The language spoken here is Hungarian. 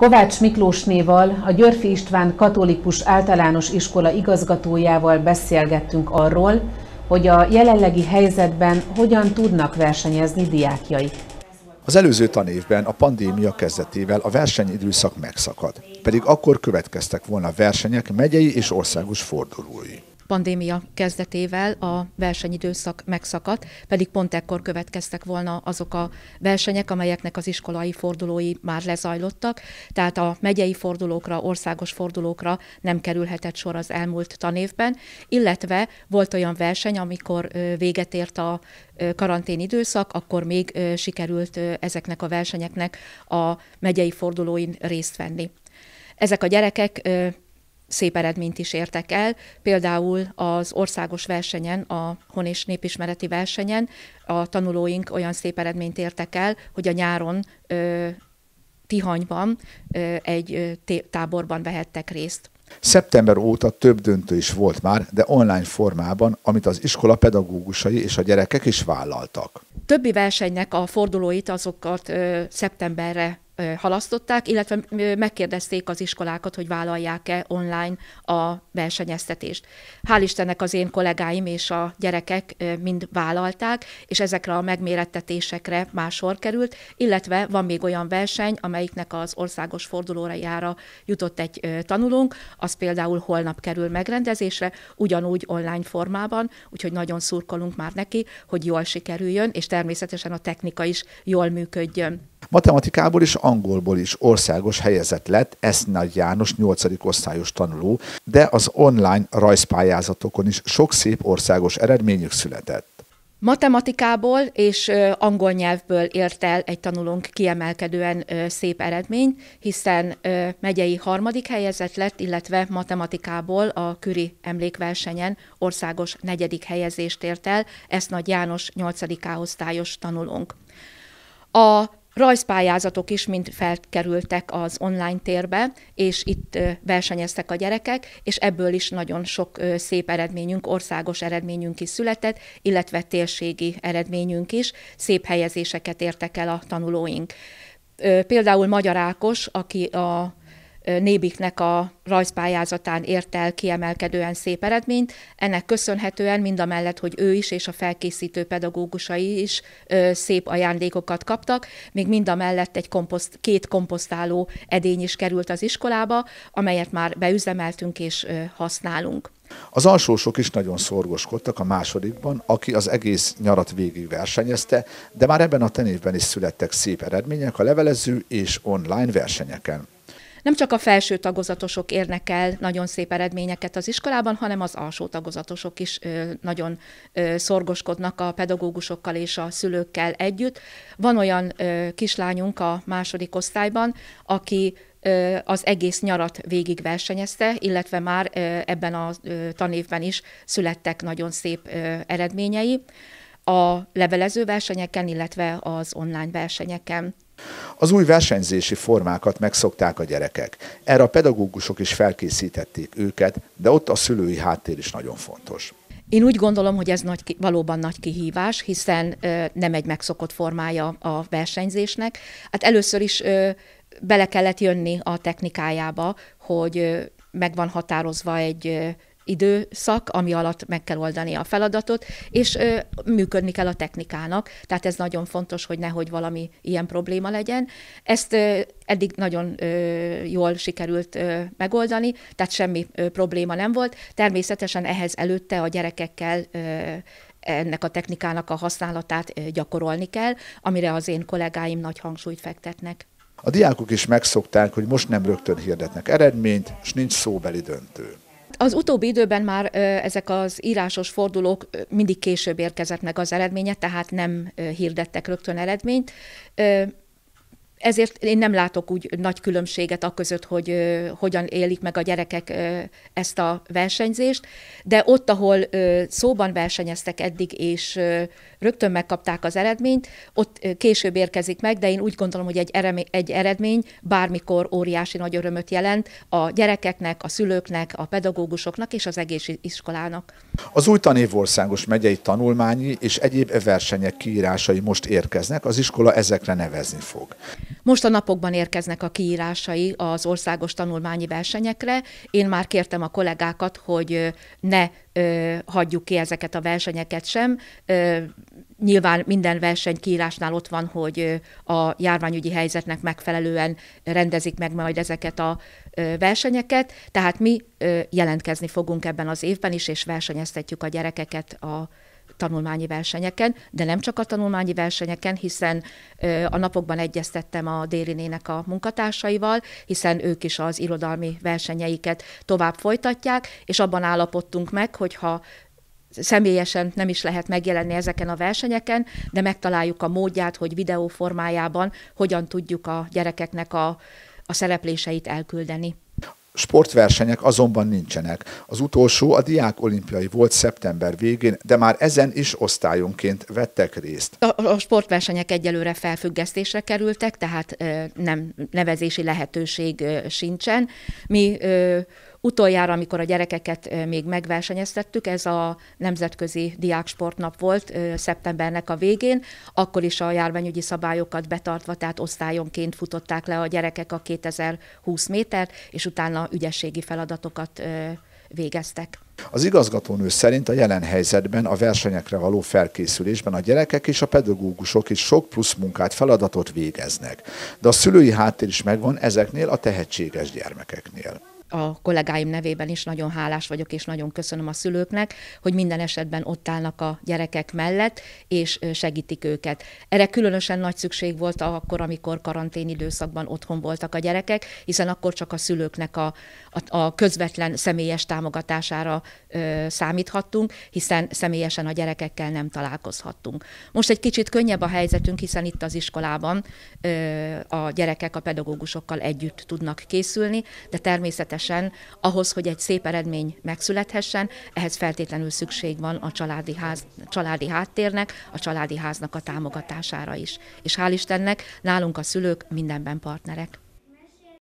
Kovács Miklósnéval, a Györfi István katolikus általános iskola igazgatójával beszélgettünk arról, hogy a jelenlegi helyzetben hogyan tudnak versenyezni diákjaik. Az előző tanévben a pandémia kezdetével a versenyidőszak megszakad, pedig akkor következtek volna versenyek megyei és országos fordulói pandémia kezdetével a versenyidőszak megszakadt, pedig pont ekkor következtek volna azok a versenyek, amelyeknek az iskolai fordulói már lezajlottak, tehát a megyei fordulókra, országos fordulókra nem kerülhetett sor az elmúlt tanévben, illetve volt olyan verseny, amikor véget ért a karantén időszak, akkor még sikerült ezeknek a versenyeknek a megyei fordulóin részt venni. Ezek a gyerekek szép eredményt is értek el. Például az országos versenyen, a hon és népismereti versenyen a tanulóink olyan szép eredményt értek el, hogy a nyáron ö, Tihanyban ö, egy táborban vehettek részt. Szeptember óta több döntő is volt már, de online formában, amit az iskola pedagógusai és a gyerekek is vállaltak. Többi versenynek a fordulóit azokat ö, szeptemberre halasztották, illetve megkérdezték az iskolákat, hogy vállalják-e online a versenyeztetést. Hál' Istennek az én kollégáim és a gyerekek mind vállalták, és ezekre a megmérettetésekre már sor került, illetve van még olyan verseny, amelyiknek az országos jára jutott egy tanulónk, az például holnap kerül megrendezésre, ugyanúgy online formában, úgyhogy nagyon szurkolunk már neki, hogy jól sikerüljön, és természetesen a technika is jól működjön. Matematikából és angolból is országos helyezett lett Esznagy János 8. osztályos tanuló, de az online rajzpályázatokon is sok szép országos eredményük született. Matematikából és angol nyelvből ért el egy tanulónk kiemelkedően szép eredmény, hiszen megyei harmadik helyezett lett, illetve matematikából a Küri emlékversenyen országos negyedik helyezést ért el, ezt Nagy János 8. osztályos tanulónk. A rajzpályázatok is mind felkerültek az online térbe, és itt versenyeztek a gyerekek, és ebből is nagyon sok szép eredményünk, országos eredményünk is született, illetve térségi eredményünk is, szép helyezéseket értek el a tanulóink. Például Magyar Ákos, aki a Nébiknek a rajzpályázatán ért el kiemelkedően szép eredményt. Ennek köszönhetően mind a mellett, hogy ő is és a felkészítő pedagógusai is szép ajándékokat kaptak, még mind a mellett egy komposzt, két komposztáló edény is került az iskolába, amelyet már beüzemeltünk és használunk. Az alsósok is nagyon szorgoskodtak a másodikban, aki az egész nyarat végig versenyezte, de már ebben a tenévben is születtek szép eredmények a levelező és online versenyeken nem csak a felső tagozatosok érnek el nagyon szép eredményeket az iskolában, hanem az alsó tagozatosok is nagyon szorgoskodnak a pedagógusokkal és a szülőkkel együtt. Van olyan kislányunk a második osztályban, aki az egész nyarat végig versenyezte, illetve már ebben a tanévben is születtek nagyon szép eredményei a levelező versenyeken, illetve az online versenyeken. Az új versenyzési formákat megszokták a gyerekek. Erre a pedagógusok is felkészítették őket, de ott a szülői háttér is nagyon fontos. Én úgy gondolom, hogy ez nagy, valóban nagy kihívás, hiszen ö, nem egy megszokott formája a versenyzésnek. Hát először is ö, bele kellett jönni a technikájába, hogy ö, meg van határozva egy időszak, ami alatt meg kell oldani a feladatot, és ö, működni kell a technikának. Tehát ez nagyon fontos, hogy nehogy valami ilyen probléma legyen. Ezt ö, eddig nagyon ö, jól sikerült ö, megoldani, tehát semmi ö, probléma nem volt. Természetesen ehhez előtte a gyerekekkel ö, ennek a technikának a használatát gyakorolni kell, amire az én kollégáim nagy hangsúlyt fektetnek. A diákok is megszokták, hogy most nem rögtön hirdetnek eredményt, és nincs szóbeli döntő. Az utóbbi időben már ezek az írásos fordulók mindig később meg az eredménye, tehát nem hirdettek rögtön eredményt ezért én nem látok úgy nagy különbséget a között, hogy ö, hogyan élik meg a gyerekek ö, ezt a versenyzést, de ott, ahol ö, szóban versenyeztek eddig, és ö, rögtön megkapták az eredményt, ott ö, később érkezik meg, de én úgy gondolom, hogy egy, eremé, egy eredmény bármikor óriási nagy örömöt jelent a gyerekeknek, a szülőknek, a pedagógusoknak és az egész iskolának. Az új tanév országos megyei tanulmányi és egyéb versenyek kiírásai most érkeznek, az iskola ezekre nevezni fog. Most a napokban érkeznek a kiírásai az országos tanulmányi versenyekre. Én már kértem a kollégákat, hogy ne ö, hagyjuk ki ezeket a versenyeket sem. Ö, nyilván minden verseny kiírásnál ott van, hogy a járványügyi helyzetnek megfelelően rendezik meg majd ezeket a versenyeket, tehát mi jelentkezni fogunk ebben az évben is, és versenyeztetjük a gyerekeket a tanulmányi versenyeken, de nem csak a tanulmányi versenyeken, hiszen a napokban egyeztettem a Dérinének a munkatársaival, hiszen ők is az irodalmi versenyeiket tovább folytatják, és abban állapodtunk meg, hogyha személyesen nem is lehet megjelenni ezeken a versenyeken, de megtaláljuk a módját, hogy videó formájában hogyan tudjuk a gyerekeknek a, a szerepléseit elküldeni. Sportversenyek azonban nincsenek. Az utolsó a diák olimpiai volt szeptember végén, de már ezen is osztályonként vettek részt. A, a sportversenyek egyelőre felfüggesztésre kerültek, tehát nem nevezési lehetőség sincsen. Mi Utoljára, amikor a gyerekeket még megversenyeztettük, ez a Nemzetközi Diáksportnap volt szeptembernek a végén, akkor is a járványügyi szabályokat betartva, tehát osztályonként futották le a gyerekek a 2020 métert, és utána ügyességi feladatokat végeztek. Az igazgatónő szerint a jelen helyzetben a versenyekre való felkészülésben a gyerekek és a pedagógusok is sok plusz munkát, feladatot végeznek. De a szülői háttér is megvan ezeknél a tehetséges gyermekeknél a kollégáim nevében is nagyon hálás vagyok, és nagyon köszönöm a szülőknek, hogy minden esetben ott állnak a gyerekek mellett, és segítik őket. Erre különösen nagy szükség volt akkor, amikor karantén időszakban otthon voltak a gyerekek, hiszen akkor csak a szülőknek a, a, a közvetlen személyes támogatására ö, számíthattunk, hiszen személyesen a gyerekekkel nem találkozhattunk. Most egy kicsit könnyebb a helyzetünk, hiszen itt az iskolában ö, a gyerekek a pedagógusokkal együtt tudnak készülni, de természetesen természetesen ahhoz, hogy egy szép eredmény megszülethessen, ehhez feltétlenül szükség van a családi, ház, családi háttérnek, a családi háznak a támogatására is. És hál' Istennek nálunk a szülők mindenben partnerek.